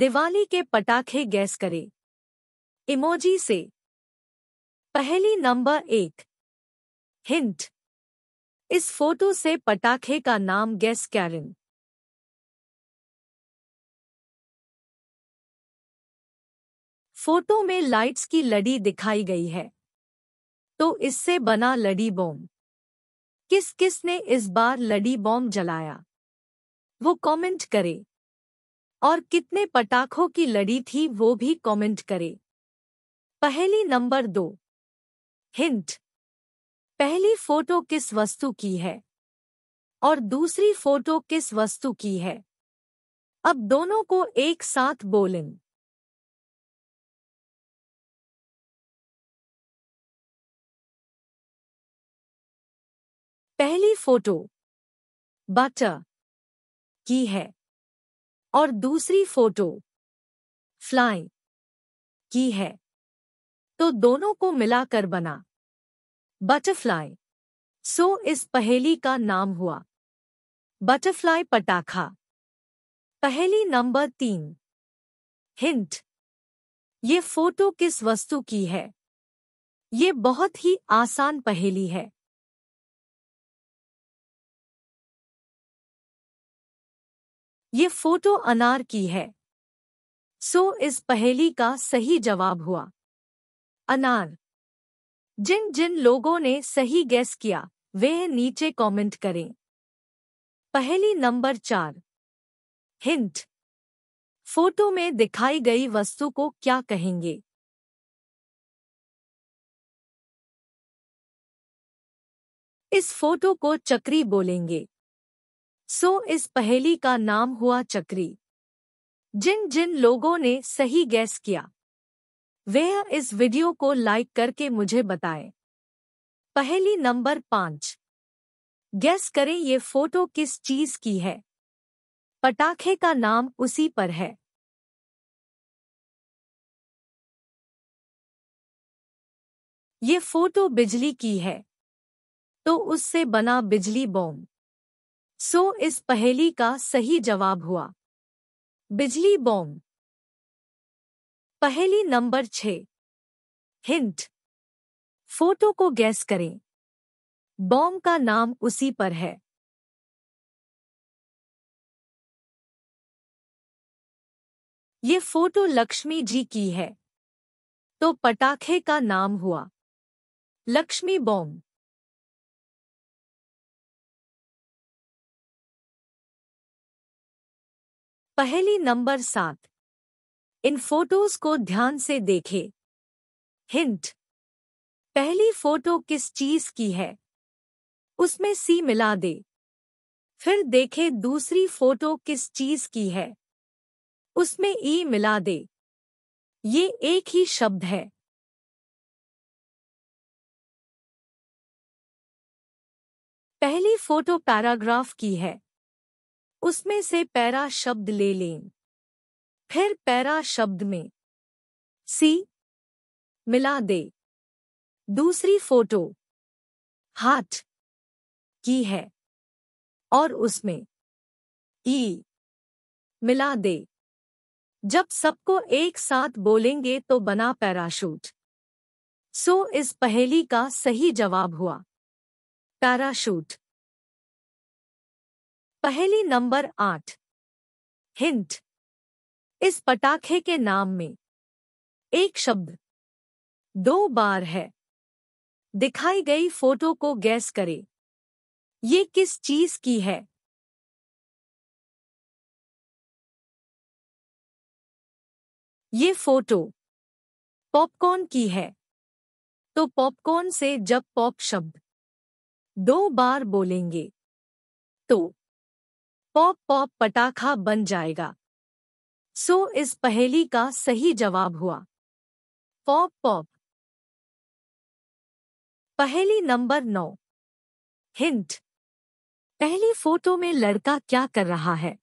दिवाली के पटाखे गैस करे इमोजी से पहली नंबर एक हिंट इस फोटो से पटाखे का नाम गैस कैरिन फोटो में लाइट्स की लड़ी दिखाई गई है तो इससे बना लड़ी बॉम्ब किस किस ने इस बार लड़ी बॉम्ब जलाया वो कमेंट करे और कितने पटाखों की लड़ी थी वो भी कमेंट करें पहली नंबर दो हिंट पहली फोटो किस वस्तु की है और दूसरी फोटो किस वस्तु की है अब दोनों को एक साथ बोलें पहली फोटो बटर की है और दूसरी फोटो फ्लाई की है तो दोनों को मिलाकर बना बटरफ्लाई सो इस पहेली का नाम हुआ बटरफ्लाई पटाखा पहेली नंबर तीन हिंट ये फोटो किस वस्तु की है ये बहुत ही आसान पहेली है ये फोटो अनार की है सो इस पहेली का सही जवाब हुआ अनार जिन जिन लोगों ने सही गैस किया वे नीचे कमेंट करें पहली नंबर चार हिंट फोटो में दिखाई गई वस्तु को क्या कहेंगे इस फोटो को चक्री बोलेंगे सो इस पहेली का नाम हुआ चक्री जिन जिन लोगों ने सही गैस किया वह इस वीडियो को लाइक करके मुझे बताएं। पहेली नंबर पांच गैस करें ये फोटो किस चीज की है पटाखे का नाम उसी पर है ये फोटो बिजली की है तो उससे बना बिजली बॉम्ब सो इस पहेली का सही जवाब हुआ बिजली बॉम्ब पहेली नंबर छ हिंट फोटो को गैस करें बॉम्ब का नाम उसी पर है ये फोटो लक्ष्मी जी की है तो पटाखे का नाम हुआ लक्ष्मी बॉम्ब पहली नंबर सात इन फोटोज को ध्यान से देखें हिंट पहली फोटो किस चीज की है उसमें सी मिला दे फिर देखे दूसरी फोटो किस चीज की है उसमें ई मिला दे ये एक ही शब्द है पहली फोटो पैराग्राफ की है उसमें से पैरा शब्द ले लें फिर पैरा शब्द में सी मिला दे दूसरी फोटो हाथ की है और उसमें ई मिला दे जब सबको एक साथ बोलेंगे तो बना पैराशूट सो इस पहेली का सही जवाब हुआ पैराशूट पहली नंबर आठ हिंट इस पटाखे के नाम में एक शब्द दो बार है दिखाई गई फोटो को गैस करें ये किस चीज की है ये फोटो पॉपकॉर्न की है तो पॉपकॉर्न से जब पॉप शब्द दो बार बोलेंगे तो पॉप पॉप पटाखा बन जाएगा सो इस पहेली का सही जवाब हुआ पॉप पॉप पहेली नंबर नौ हिंट पहली फोटो में लड़का क्या कर रहा है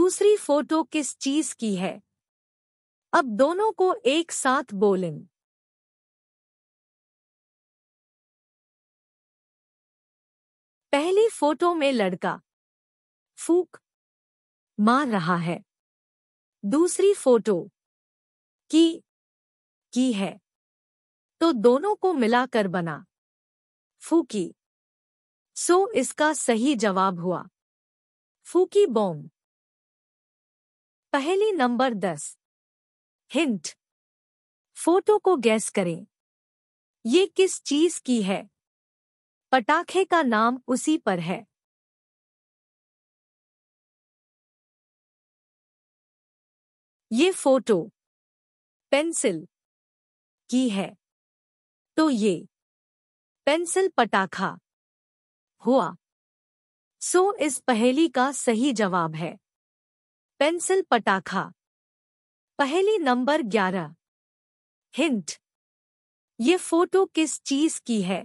दूसरी फोटो किस चीज की है अब दोनों को एक साथ बोलें पहली फोटो में लड़का फूक मार रहा है दूसरी फोटो की की है तो दोनों को मिलाकर बना फूकी सो इसका सही जवाब हुआ फूकी बॉम्ब पहली नंबर दस हिंट फोटो को गैस करें ये किस चीज की है पटाखे का नाम उसी पर है ये फोटो पेंसिल की है तो ये पेंसिल पटाखा हुआ सो इस पहेली का सही जवाब है पेंसिल पटाखा पहेली नंबर ग्यारह हिंट ये फोटो किस चीज की है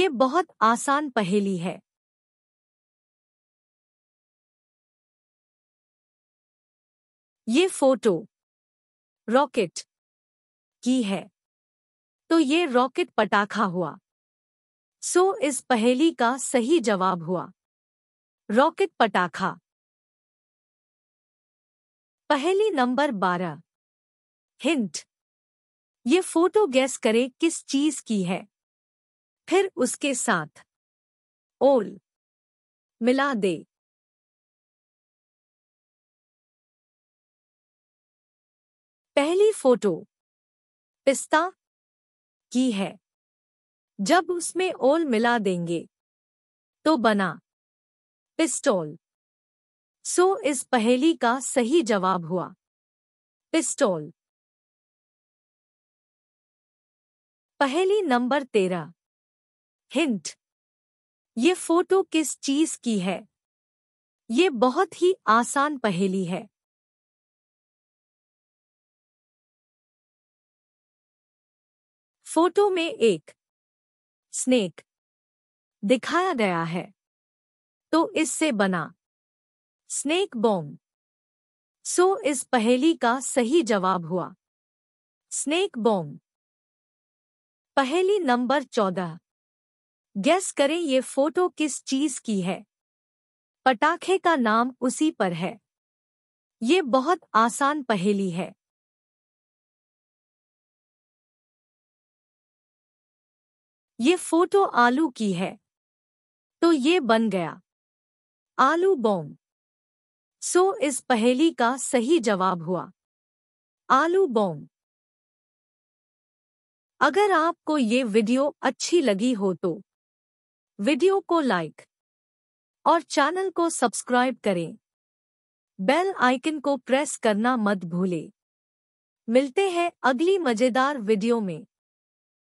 ये बहुत आसान पहेली है ये फोटो रॉकेट की है तो ये रॉकेट पटाखा हुआ सो इस पहेली का सही जवाब हुआ रॉकेट पटाखा पहेली नंबर बारह हिंट ये फोटो गैस करे किस चीज की है फिर उसके साथ ओल मिला दे पहली फोटो पिस्ता की है जब उसमें ओल मिला देंगे तो बना पिस्टोल सो इस पहेली का सही जवाब हुआ पिस्टोल पहेली नंबर तेरह हिंट ये फोटो किस चीज की है ये बहुत ही आसान पहेली है फोटो में एक स्नेक दिखाया गया है तो इससे बना स्नेक बॉम्ब सो इस पहेली का सही जवाब हुआ स्नेक बॉम्ब पहेली नंबर चौदह गैस करें ये फोटो किस चीज की है पटाखे का नाम उसी पर है ये बहुत आसान पहेली है ये फोटो आलू की है तो ये बन गया आलू बॉम सो इस पहेली का सही जवाब हुआ आलू बॉम अगर आपको ये वीडियो अच्छी लगी हो तो वीडियो को लाइक और चैनल को सब्सक्राइब करें बेल आइकन को प्रेस करना मत भूलें मिलते हैं अगली मज़ेदार वीडियो में